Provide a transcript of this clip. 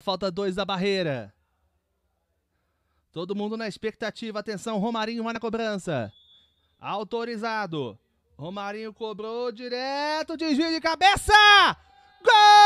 Falta dois da barreira. Todo mundo na expectativa. Atenção, Romarinho vai na cobrança. Autorizado. Romarinho cobrou direto, desvio de cabeça! Gol!